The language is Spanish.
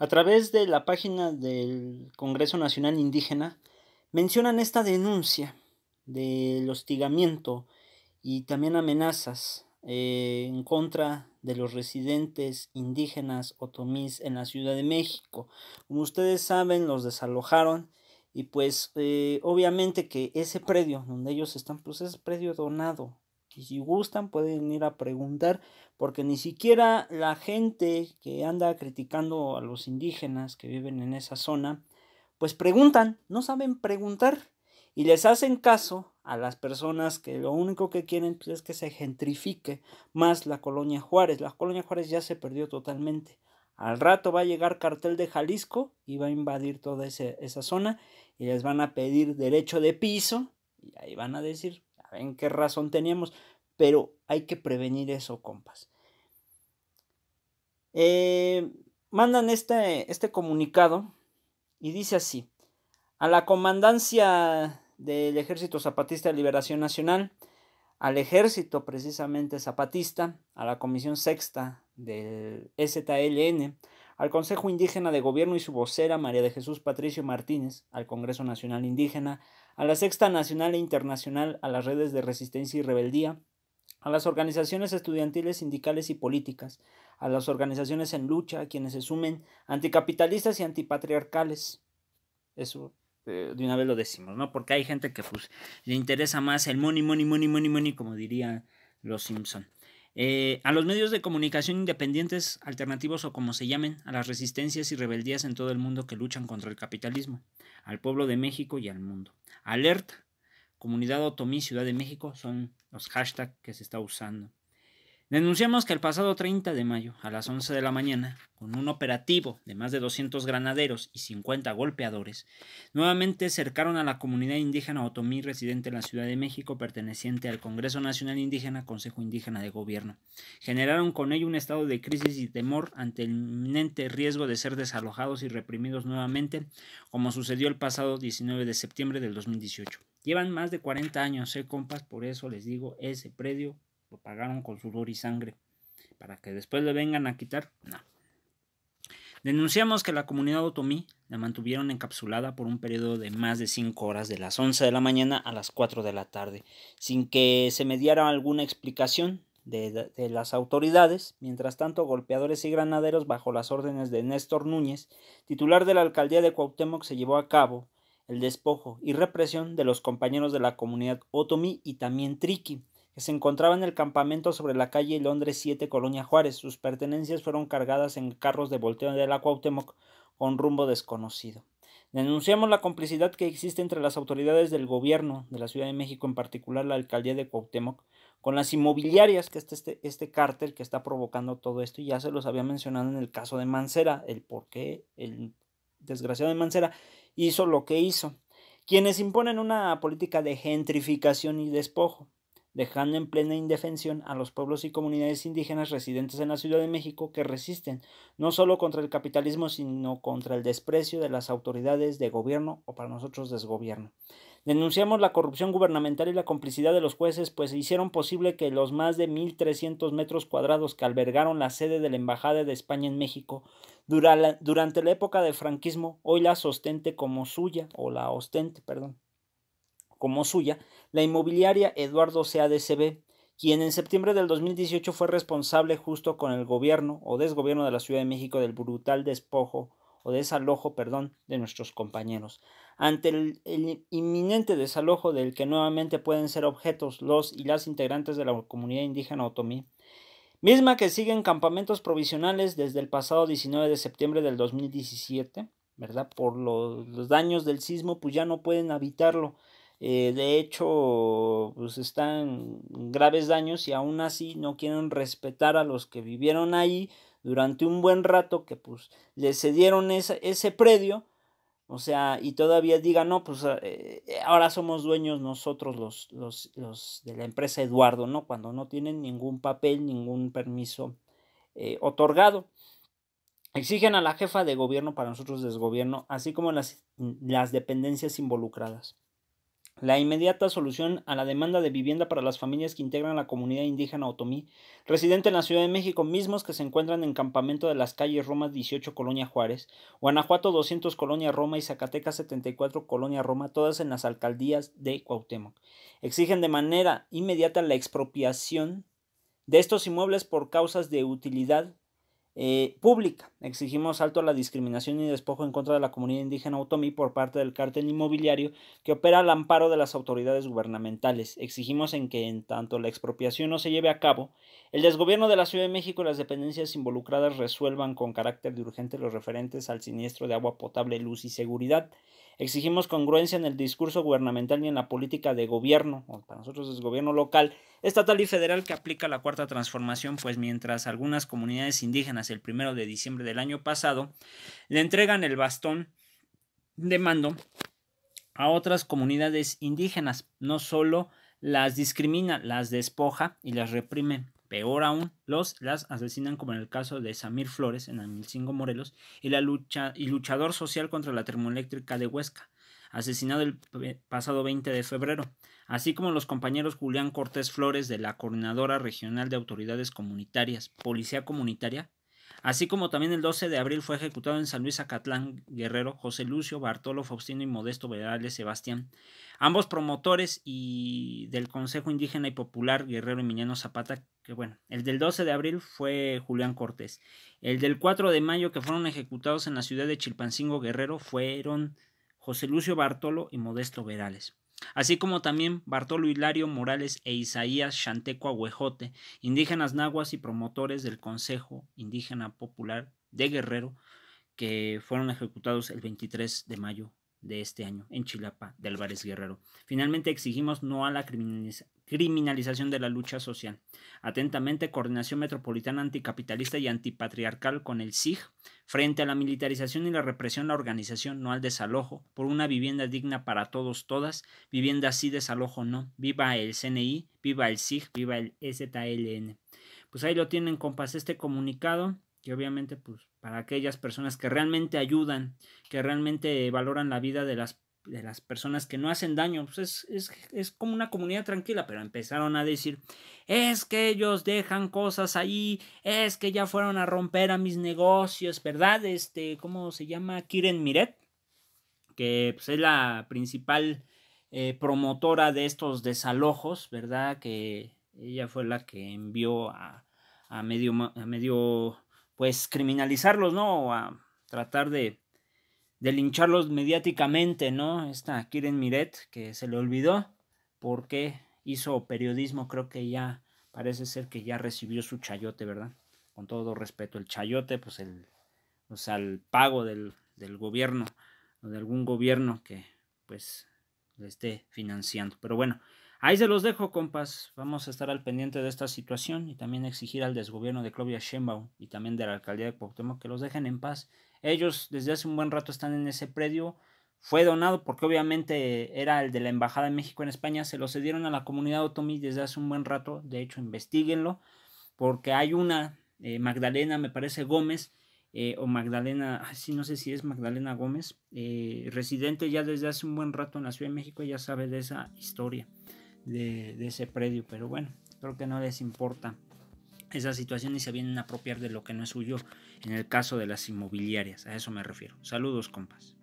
a través de la página del Congreso Nacional Indígena, mencionan esta denuncia del hostigamiento y también amenazas eh, en contra de los residentes indígenas otomís en la Ciudad de México. Como ustedes saben, los desalojaron y pues eh, obviamente que ese predio donde ellos están, pues es predio donado que si gustan pueden ir a preguntar, porque ni siquiera la gente que anda criticando a los indígenas que viven en esa zona, pues preguntan, no saben preguntar y les hacen caso a las personas que lo único que quieren pues, es que se gentrifique más la colonia Juárez. La colonia Juárez ya se perdió totalmente. Al rato va a llegar cartel de Jalisco y va a invadir toda esa zona y les van a pedir derecho de piso y ahí van a decir, en qué razón teníamos? Pero hay que prevenir eso, compas. Eh, mandan este, este comunicado y dice así. A la comandancia del Ejército Zapatista de Liberación Nacional, al Ejército precisamente zapatista, a la Comisión Sexta del STLN, al Consejo Indígena de Gobierno y su vocera María de Jesús Patricio Martínez, al Congreso Nacional Indígena, a la Sexta Nacional e Internacional, a las redes de resistencia y rebeldía, a las organizaciones estudiantiles, sindicales y políticas, a las organizaciones en lucha, a quienes se sumen anticapitalistas y antipatriarcales. Eso eh, de una vez lo decimos, ¿no? Porque hay gente que pues, le interesa más el money, money, money, money, money, como dirían los Simpson. Eh, a los medios de comunicación independientes, alternativos o como se llamen, a las resistencias y rebeldías en todo el mundo que luchan contra el capitalismo, al pueblo de México y al mundo. Alerta, Comunidad Otomí, Ciudad de México son los hashtags que se está usando. Denunciamos que el pasado 30 de mayo, a las 11 de la mañana, con un operativo de más de 200 granaderos y 50 golpeadores, nuevamente cercaron a la comunidad indígena otomí residente en la Ciudad de México, perteneciente al Congreso Nacional Indígena, Consejo Indígena de Gobierno. Generaron con ello un estado de crisis y temor ante el inminente riesgo de ser desalojados y reprimidos nuevamente, como sucedió el pasado 19 de septiembre del 2018. Llevan más de 40 años, eh, compas, por eso les digo, ese predio lo pagaron con sudor y sangre. Para que después le vengan a quitar. No. Denunciamos que la comunidad otomí la mantuvieron encapsulada por un periodo de más de 5 horas, de las 11 de la mañana a las 4 de la tarde, sin que se mediara alguna explicación de, de, las autoridades. Mientras tanto, golpeadores y granaderos, bajo las órdenes de Néstor Núñez, titular de la alcaldía de Cuauhtémoc, se llevó a cabo el despojo y represión de los compañeros de la comunidad otomí y también triqui, se encontraba en el campamento sobre la calle Londres 7, Colonia Juárez. Sus pertenencias fueron cargadas en carros de volteo de la Cuauhtémoc con rumbo desconocido. Denunciamos la complicidad que existe entre las autoridades del gobierno de la Ciudad de México, en particular la alcaldía de Cuauhtémoc, con las inmobiliarias, que este, este, este cártel que está provocando todo esto, y ya se los había mencionado en el caso de Mancera, el por qué el desgraciado de Mancera hizo lo que hizo, quienes imponen una política de gentrificación y despojo dejando en plena indefensión a los pueblos y comunidades indígenas residentes en la Ciudad de México que resisten no solo contra el capitalismo, sino contra el desprecio de las autoridades de gobierno o para nosotros desgobierno. Denunciamos la corrupción gubernamental y la complicidad de los jueces, pues hicieron posible que los más de 1.300 metros cuadrados que albergaron la sede de la Embajada de España en México durante la época de franquismo, hoy la ostente como suya, o la ostente, perdón, como suya la inmobiliaria Eduardo CADCB, quien en septiembre del 2018 fue responsable justo con el gobierno o desgobierno de la Ciudad de México del brutal despojo o desalojo, perdón, de nuestros compañeros. Ante el, inminente desalojo del que nuevamente pueden ser objetos los y las integrantes de la comunidad indígena otomí, misma que sigue en campamentos provisionales desde el pasado 19 de septiembre del 2017, ¿verdad? Por los, los daños del sismo, pues ya no pueden habitarlo eh, de hecho, pues están graves daños y aún así no quieren respetar a los que vivieron ahí durante un buen rato que pues les cedieron ese, predio. O sea, y todavía digan, no, pues eh, eh, ahora somos dueños nosotros los, de la empresa Eduardo, ¿no? Cuando no tienen ningún papel, ningún permiso otorgado. Exigen a la jefa de gobierno para nosotros desgobierno, así como las dependencias involucradas. La inmediata solución a la demanda de vivienda para las familias que integran la comunidad indígena otomí, residente en la Ciudad de México, mismos que se encuentran en campamento de las calles Roma 18, Colonia Juárez, Guanajuato 200, Colonia Roma y Zacatecas 74, Colonia Roma, todas en las alcaldías de Cuauhtémoc. Exigen de manera inmediata la expropiación de estos inmuebles por causas de utilidad eh, pública. Exigimos alto a la discriminación y despojo en contra de la comunidad indígena otomí por parte del cártel inmobiliario que opera al amparo de las autoridades gubernamentales. Exigimos en que en tanto la expropiación no se lleve a cabo, el desgobierno de la Ciudad de México y las dependencias involucradas resuelvan con carácter de urgente los referentes al siniestro de agua potable, luz y seguridad Exigimos congruencia en el discurso gubernamental y en la política de gobierno, para nosotros es gobierno local, estatal y federal que aplica la cuarta transformación, pues mientras algunas comunidades indígenas el primero de diciembre del año pasado le entregan el bastón de mando a otras comunidades indígenas, no solo las discrimina, las despoja y las reprime. Peor aún, los las asesinan como en el caso de Samir Flores en Amilcingo Morelos y, la lucha, y luchador social contra la termoeléctrica de Huesca, asesinado el pasado 20 de febrero, así como los compañeros Julián Cortés Flores de la Coordinadora Regional de Autoridades Comunitarias, Policía Comunitaria, Así como también el 12 de abril fue ejecutado en San Luis Acatlán Guerrero José Lucio, Bartolo Faustino y Modesto Verales Sebastián, ambos promotores y del Consejo Indígena y Popular Guerrero y Miñano Zapata, que bueno, el del 12 de abril fue Julián Cortés. El del 4 de mayo que fueron ejecutados en la ciudad de Chilpancingo Guerrero fueron José Lucio Bartolo y Modesto Verales así como también Bartolo Hilario Morales e Isaías Chanteco Huejote, indígenas nahuas y promotores del Consejo Indígena Popular de Guerrero, que fueron ejecutados el 23 de mayo de este año en Chilapa de Álvarez Guerrero. Finalmente exigimos no a la criminalización criminalización de la lucha social. Atentamente, Coordinación Metropolitana Anticapitalista y Antipatriarcal con el SIG, frente a la militarización y la represión, la organización no al desalojo, por una vivienda digna para todos, todas, vivienda sí, desalojo no, viva el CNI, viva el SIG, viva el e ZLN. Pues ahí lo tienen, compas, este comunicado que obviamente pues para aquellas personas que realmente ayudan, que realmente valoran la vida de las de las personas que no hacen daño, pues es, como una comunidad tranquila, pero empezaron a decir, es que ellos dejan cosas ahí, es que ya fueron a romper a mis negocios, ¿verdad? Este, ¿cómo se llama? Kiren Miret, que pues, es la principal eh, promotora de estos desalojos, ¿verdad? Que ella fue la que envió a, a medio, a medio, pues, criminalizarlos, ¿no? A tratar de de lincharlos mediáticamente, ¿no? Esta Kirin Miret, que se le olvidó porque hizo periodismo, creo que ya parece ser que ya recibió su chayote, ¿verdad? Con todo respeto, el chayote, pues el, o sea, el pago del, del gobierno o de algún gobierno que pues le esté financiando. Pero bueno, ahí se los dejo, compas. Vamos a estar al pendiente de esta situación y también exigir al desgobierno de Claudia Sheinbaum y también de la alcaldía de Cuauhtémoc que los dejen en paz ellos desde hace un buen rato están en ese predio. Fue donado porque obviamente era el de la Embajada de México en España. Se lo cedieron a la comunidad otomí desde hace un buen rato. De hecho, investiguenlo. Porque hay una, eh, Magdalena, me parece Gómez, eh, o Magdalena, así no sé si es Magdalena Gómez, eh, residente ya desde hace un buen rato en la Ciudad de México, ya sabe de esa historia, de, de ese predio, pero bueno, creo que no les importa esa situación y se vienen a apropiar de lo que no es suyo en el caso de las inmobiliarias. A eso me refiero. Saludos, compas.